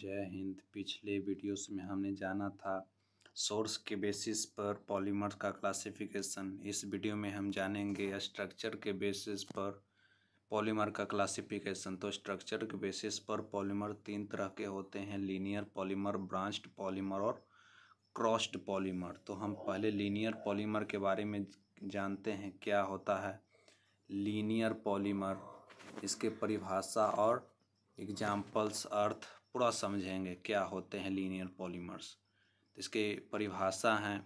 जय हिंद पिछले वीडियोस में हमने जाना था सोर्स के बेसिस पर पॉलीमर्स का क्लासिफिकेशन इस वीडियो में हम जानेंगे स्ट्रक्चर के बेसिस पर पॉलीमर का क्लासिफिकेशन तो स्ट्रक्चर के बेसिस पर पॉलीमर तीन तरह के होते हैं लीनियर पॉलीमर ब्रांच्ड पॉलीमर और क्रॉस्ड पॉलीमर तो हम पहले लीनियर पॉलीमर के बारे में जानते हैं क्या होता है लीनियर पॉलीमर इसके परिभाषा और एग्जाम्पल्स अर्थ पूरा समझेंगे क्या होते हैं लीनियर पॉलीमर्स तो इसके परिभाषा हैं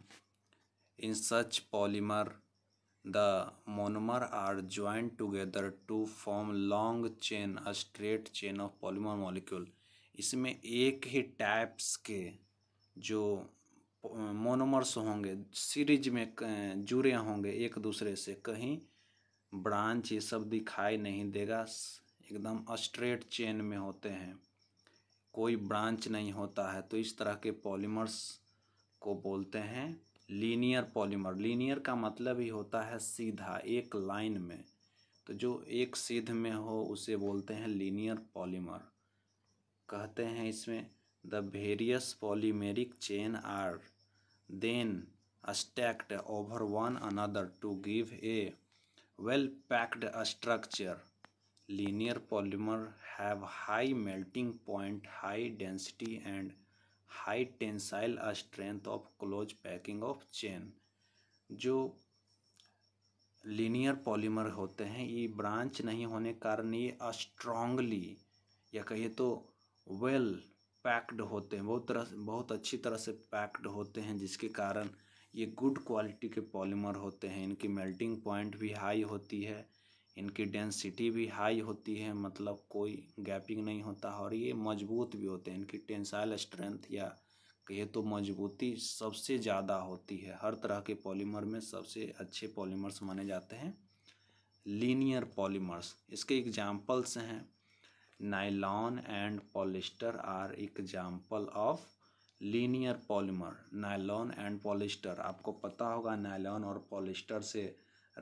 in such polymer the monomer are joint together to form long chain a straight chain of polymer molecule इसमें एक ही टाइप्स के जो मोनोमर्स होंगे सीरीज में जुड़े होंगे एक दूसरे से कहीं ब्रांच ये सब दिखाई नहीं देगा एकदम स्ट्रेट चेन में होते हैं कोई ब्रांच नहीं होता है तो इस तरह के पॉलीमर्स को बोलते हैं लीनियर पॉलीमर लीनियर का मतलब ही होता है सीधा एक लाइन में तो जो एक सीध में हो उसे बोलते हैं लीनियर पॉलीमर कहते हैं इसमें the various polymeric chain are then stacked over one another to give a well packed structure linear polymer have high melting point high density and high tensile strength of close packing of chain जो linear polymer होते हैं ये branch नहीं होने के कारण ये strongly या कहिए तो वेल पैक्ड होते हैं बहुत तरह बहुत अच्छी तरह से पैक्ड होते हैं जिसके कारण ये गुड क्वालिटी के पॉलीमर होते हैं इनकी मेल्टिंग पॉइंट भी हाई होती है इनकी डेंसिटी भी हाई होती है मतलब कोई गैपिंग नहीं होता और ये मजबूत भी होते हैं इनकी टेंसाइल स्ट्रेंथ या कहे तो मजबूती सबसे ज़्यादा होती है हर तरह के पॉलीमर में सबसे अच्छे पॉलीमर्स माने जाते हैं लीनियर पॉलीमर्स इसके एग्जाम्पल्स हैं nylon and polyester are example of linear polymer nylon and polyester आपको पता होगा नाइलॉन और पॉलिस्टर से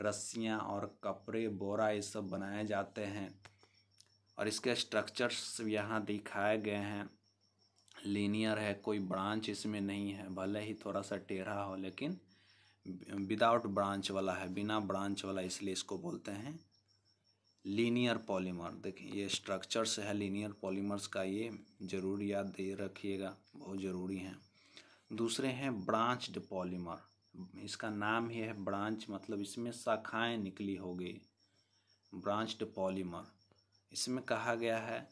रस्सियाँ और कपड़े बोरा ये सब बनाए जाते हैं और इसके स्ट्रक्चर्स यहाँ दिखाए गए हैं लीनियर है कोई ब्रांच इसमें नहीं है भले ही थोड़ा सा टेढ़ा हो लेकिन विदाउट ब्रांच वाला है बिना ब्रांच वाला इसलिए इसको बोलते हैं लीनियर पॉलीमर देखिए ये स्ट्रक्चर्स है लीनियर पॉलीमर्स का ये ज़रूर याद दे रखिएगा बहुत ज़रूरी हैं दूसरे हैं ब्रांचड पॉलीमर इसका नाम ही है ब्रांच मतलब इसमें शाखाएं निकली होगी ब्रांच्ड पॉलीमर इसमें कहा गया है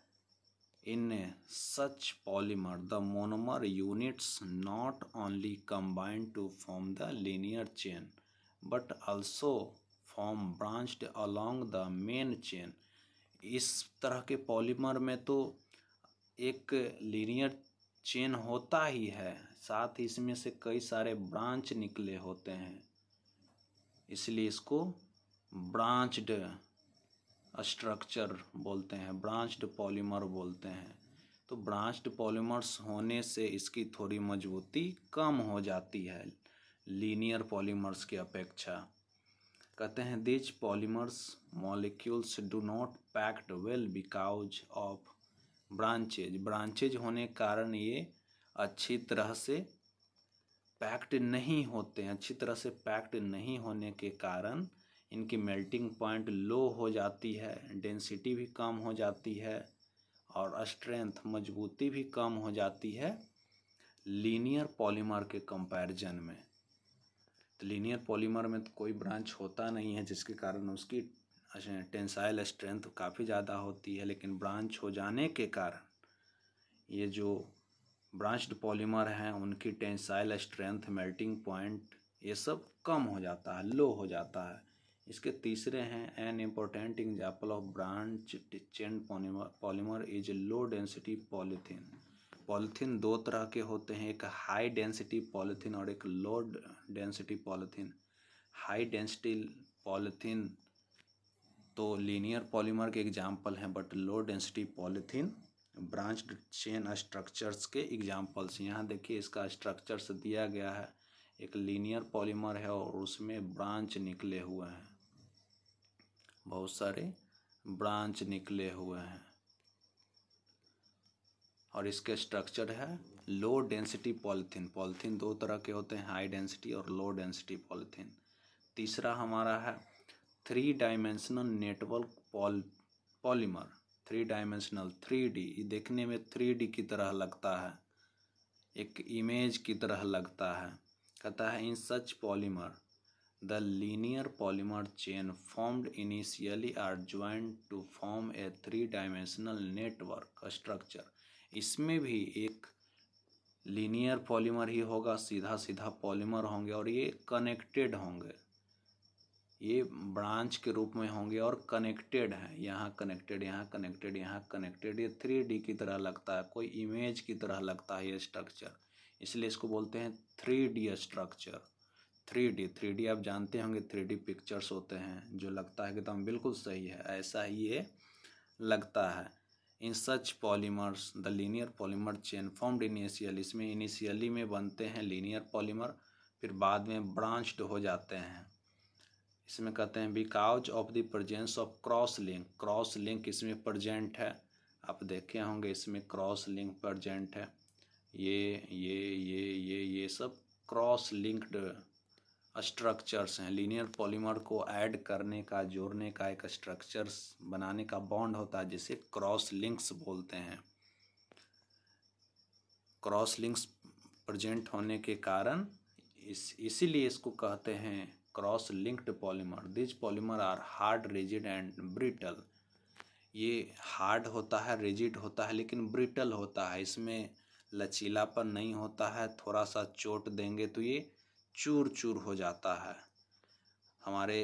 in such polymer the monomer units not only combined to form the linear chain but also form branched along the main chain इस तरह के पॉलीमर में तो एक लीनियर चेन होता ही है साथ ही इसमें से कई सारे ब्रांच निकले होते हैं इसलिए इसको ब्रांच्ड स्ट्रक्चर बोलते हैं ब्रांच्ड पॉलीमर बोलते हैं तो ब्रांच्ड पॉलीमर्स होने से इसकी थोड़ी मजबूती कम हो जाती है लीनियर पॉलीमर्स की अपेक्षा कहते हैं these polymers molecules do not packed well because of branches branches होने के कारण ये अच्छी तरह से पैक्ड नहीं होते हैं अच्छी तरह से पैक्ड नहीं होने के कारण इनकी मेल्टिंग पॉइंट लो हो जाती है डेंसिटी भी कम हो जाती है और स्ट्रेंथ मजबूती भी कम हो जाती है लीनियर पॉलीमर के कंपैरिजन में तो लीनियर पॉलीमर में तो कोई ब्रांच होता नहीं है जिसके कारण उसकी टेंसाइल स्ट्रेंथ काफ़ी ज़्यादा होती है लेकिन ब्रांच हो जाने के कारण ये जो ब्रांच्ड पॉलीमर हैं उनकी टेंसाइल स्ट्रेंथ मेल्टिंग पॉइंट ये सब कम हो जाता है लो हो जाता है इसके तीसरे हैं an important example of branch chain polymer polymer is low density polythene polythene दो तरह के होते हैं एक हाई डेंसिटी पॉलीथीन और एक low density polythene high density polythene तो लीनियर पॉलीमर के एग्जाम्पल हैं but low density polythene branch chain structures के एग्जाम्पल्स यहाँ देखिए इसका स्ट्रक्चर्स दिया गया है एक लीनियर पॉलीमर है और उसमें ब्रांच निकले हुए हैं बहुत सारे ब्रांच निकले हुए हैं और इसके स्ट्रक्चर है लो डेंसिटी पॉलीथीन पॉलीथीन दो तरह के होते हैं हाई डेंसिटी और लो डेंसिटी पॉलीथीन तीसरा हमारा है थ्री डायमेंशनल नेटवर्क पॉल polymer three dimensional three D देखने में थ्री डी की तरह लगता है एक इमेज की तरह लगता है कहता है in such polymer the linear polymer chain formed initially are joint to form a three dimensional network structure इसमें भी एक लीनियर पॉलीमर ही होगा सीधा सीधा पॉलीमर होंगे और ये कनेक्टेड होंगे ये ब्रांच के रूप में होंगे और कनेक्टेड हैं यहाँ कनेक्टेड यहाँ कनेक्टेड यहाँ कनेक्टेड ये थ्री डी की तरह लगता है कोई इमेज की तरह लगता है ये स्ट्रक्चर इसलिए इसको बोलते हैं three D structure three D three D आप जानते होंगे थ्री डी पिक्चर्स होते हैं जो लगता है कि एकदम तो बिल्कुल सही है ऐसा ही ये लगता है in such polymers the linear polymer chain formed initial इसमें इनिशियली में बनते हैं लीनियर पॉलीमर फिर बाद में ब्रांच्ड हो जाते हैं इसमें कहते हैं because of the presence of cross link cross link इसमें प्रजेंट है आप देखे होंगे इसमें क्रॉस लिंक प्रजेंट है ये ये ये ये ये सब क्रॉस लिंक्ड स्ट्रक्चर्स हैं लीनियर पॉलीमर को ऐड करने का जोड़ने का एक स्ट्रक्चर्स बनाने का बॉन्ड होता है जिसे क्रॉस लिंक्स बोलते हैं क्रॉस लिंक्स प्रजेंट होने के कारण इस इसीलिए इसको कहते हैं cross linked polymer these polymer are hard rigid and brittle ये हार्ड होता है रिजिड होता है लेकिन ब्रिटल होता है इसमें लचीलापन नहीं होता है थोड़ा सा चोट देंगे तो ये चूर चूर हो जाता है हमारे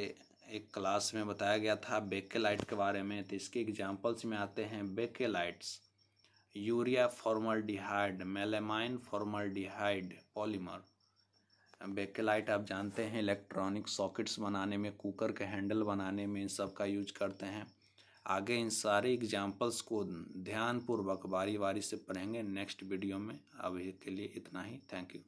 एक क्लास में बताया गया था बेकेलाइट के बारे में तो इसके एग्जांपल्स में आते हैं bakelites urea formaldehyde melamine formaldehyde polymer bakelite आप जानते हैं इलेक्ट्रॉनिक सॉकेट्स बनाने में कुकर के हैंडल बनाने में इन सब का यूज करते हैं आगे इन सारे एग्जाम्पल्स को ध्यानपूर्वक बारी बारी से पढ़ेंगे नेक्स्ट वीडियो में अभी के लिए इतना ही थैंक यू